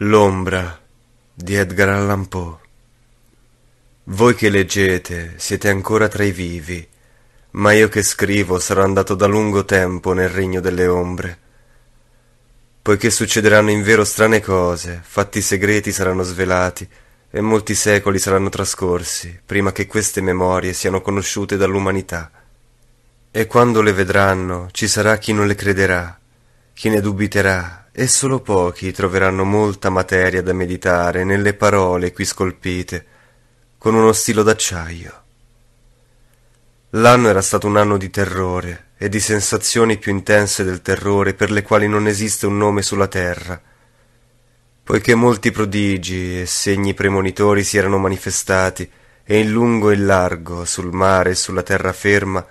L'ombra di Edgar Allan Poe. Voi che leggete siete ancora tra i vivi, ma io che scrivo sarò andato da lungo tempo nel regno delle ombre. Poiché succederanno in vero strane cose, fatti segreti saranno svelati e molti secoli saranno trascorsi prima che queste memorie siano conosciute dall'umanità. E quando le vedranno ci sarà chi non le crederà, chi ne dubiterà e solo pochi troveranno molta materia da meditare nelle parole qui scolpite, con uno stilo d'acciaio. L'anno era stato un anno di terrore e di sensazioni più intense del terrore per le quali non esiste un nome sulla terra, poiché molti prodigi e segni premonitori si erano manifestati e in lungo e in largo, sul mare e sulla terraferma,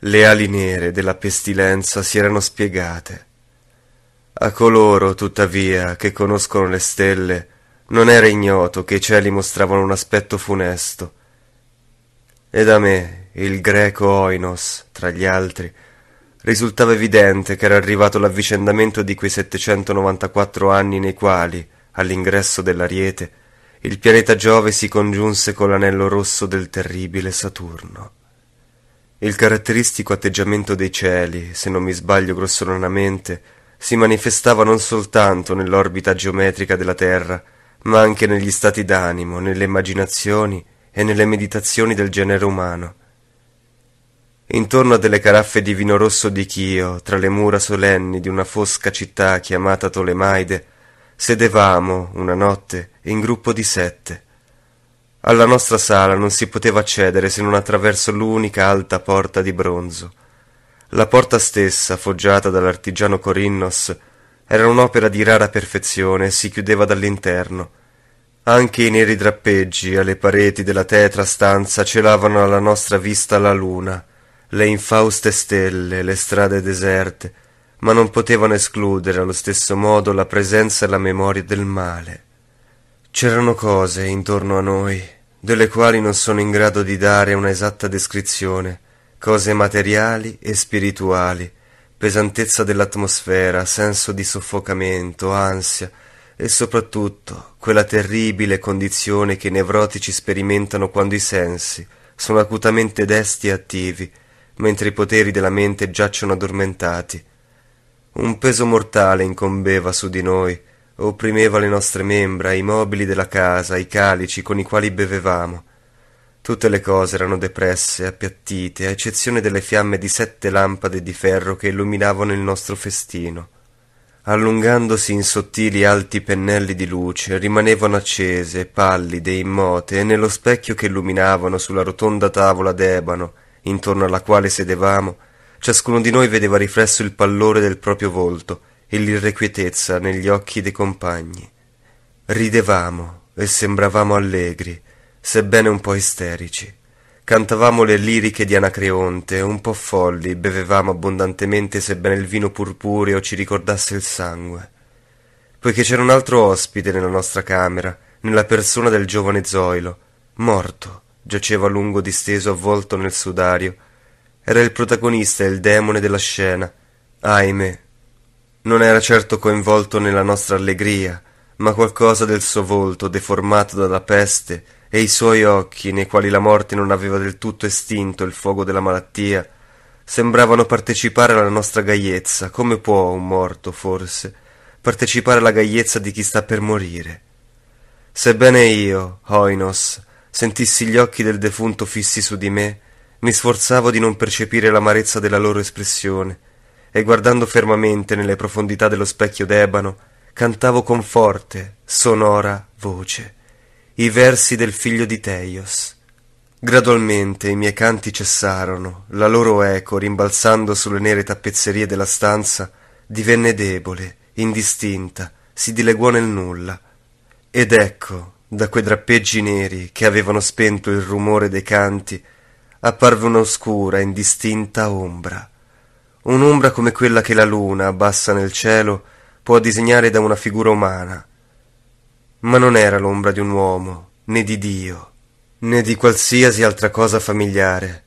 le ali nere della pestilenza si erano spiegate a coloro, tuttavia, che conoscono le stelle, non era ignoto che i cieli mostravano un aspetto funesto. Ed a me, il greco Oinos, tra gli altri, risultava evidente che era arrivato l'avvicendamento di quei 794 anni nei quali, all'ingresso dell'Ariete, il pianeta Giove si congiunse con l'anello rosso del terribile Saturno. Il caratteristico atteggiamento dei cieli, se non mi sbaglio grossolanamente, si manifestava non soltanto nell'orbita geometrica della Terra, ma anche negli stati d'animo, nelle immaginazioni e nelle meditazioni del genere umano. Intorno a delle caraffe di vino rosso di Chio, tra le mura solenni di una fosca città chiamata Tolemaide, sedevamo, una notte, in gruppo di sette. Alla nostra sala non si poteva accedere se non attraverso l'unica alta porta di bronzo, la porta stessa, foggiata dall'artigiano Corinnos, era un'opera di rara perfezione e si chiudeva dall'interno. Anche i neri drappeggi alle pareti della tetra stanza celavano alla nostra vista la luna, le infauste stelle, le strade deserte, ma non potevano escludere allo stesso modo la presenza e la memoria del male. C'erano cose intorno a noi, delle quali non sono in grado di dare una esatta descrizione, cose materiali e spirituali, pesantezza dell'atmosfera, senso di soffocamento, ansia e soprattutto quella terribile condizione che i nevrotici sperimentano quando i sensi sono acutamente desti e attivi, mentre i poteri della mente giacciono addormentati. Un peso mortale incombeva su di noi, opprimeva le nostre membra, i mobili della casa, i calici con i quali bevevamo, Tutte le cose erano depresse, appiattite, a eccezione delle fiamme di sette lampade di ferro che illuminavano il nostro festino. Allungandosi in sottili alti pennelli di luce, rimanevano accese, pallide, immote, e nello specchio che illuminavano sulla rotonda tavola d'ebano, intorno alla quale sedevamo, ciascuno di noi vedeva riflesso il pallore del proprio volto e l'irrequietezza negli occhi dei compagni. Ridevamo e sembravamo allegri, sebbene un po' isterici. Cantavamo le liriche di Anacreonte, un po' folli, bevevamo abbondantemente sebbene il vino purpureo ci ricordasse il sangue. Poiché c'era un altro ospite nella nostra camera, nella persona del giovane Zoilo, morto, giaceva a lungo disteso avvolto nel sudario. Era il protagonista e il demone della scena. Ahimè, non era certo coinvolto nella nostra allegria, ma qualcosa del suo volto, deformato dalla peste, e i suoi occhi, nei quali la morte non aveva del tutto estinto il fuoco della malattia, sembravano partecipare alla nostra gaiezza, come può un morto, forse, partecipare alla gaiezza di chi sta per morire. Sebbene io, Oinos, sentissi gli occhi del defunto fissi su di me, mi sforzavo di non percepire l'amarezza della loro espressione, e guardando fermamente nelle profondità dello specchio d'ebano, cantavo con forte, sonora voce i versi del figlio di Teios. Gradualmente i miei canti cessarono, la loro eco, rimbalzando sulle nere tappezzerie della stanza, divenne debole, indistinta, si dileguò nel nulla. Ed ecco, da quei drappeggi neri che avevano spento il rumore dei canti, apparve un'oscura, indistinta ombra. Un'ombra come quella che la luna, bassa nel cielo, può disegnare da una figura umana, ma non era l'ombra di un uomo, né di Dio, né di qualsiasi altra cosa familiare.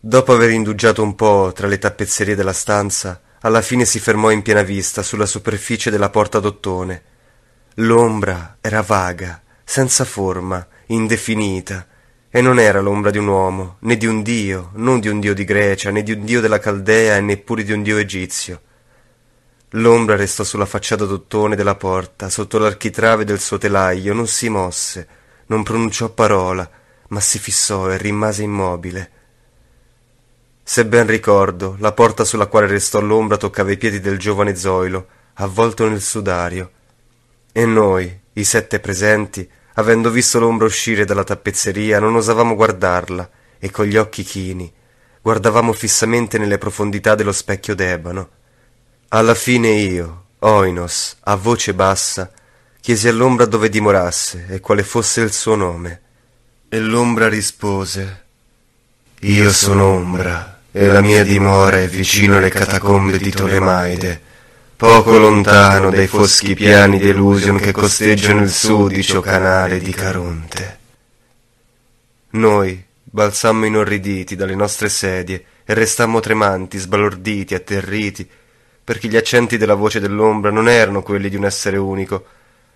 Dopo aver indugiato un po' tra le tappezzerie della stanza, alla fine si fermò in piena vista sulla superficie della porta d'ottone. L'ombra era vaga, senza forma, indefinita, e non era l'ombra di un uomo, né di un dio, non di un dio di Grecia, né di un dio della Caldea, e neppure di un dio egizio. L'ombra restò sulla facciata d'ottone della porta, sotto l'architrave del suo telaio, non si mosse, non pronunciò parola, ma si fissò e rimase immobile. Se ben ricordo, la porta sulla quale restò l'ombra toccava i piedi del giovane Zoilo, avvolto nel sudario. E noi, i sette presenti, avendo visto l'ombra uscire dalla tappezzeria, non osavamo guardarla, e con gli occhi chini guardavamo fissamente nelle profondità dello specchio d'ebano. Alla fine io, Oinos, a voce bassa, chiesi all'ombra dove dimorasse e quale fosse il suo nome. E l'ombra rispose Io sono ombra, e la mia dimora è vicino alle catacombe di Tolemaide, poco lontano dai foschi piani di Elusion che costeggiano il sudicio canale di Caronte. Noi balzammo inorriditi dalle nostre sedie e restammo tremanti, sbalorditi, atterriti, perché gli accenti della voce dell'ombra non erano quelli di un essere unico,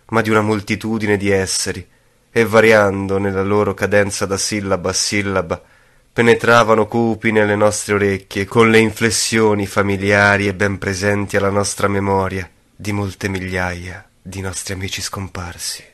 ma di una moltitudine di esseri, e variando nella loro cadenza da sillaba a sillaba, penetravano cupi nelle nostre orecchie con le inflessioni familiari e ben presenti alla nostra memoria di molte migliaia di nostri amici scomparsi.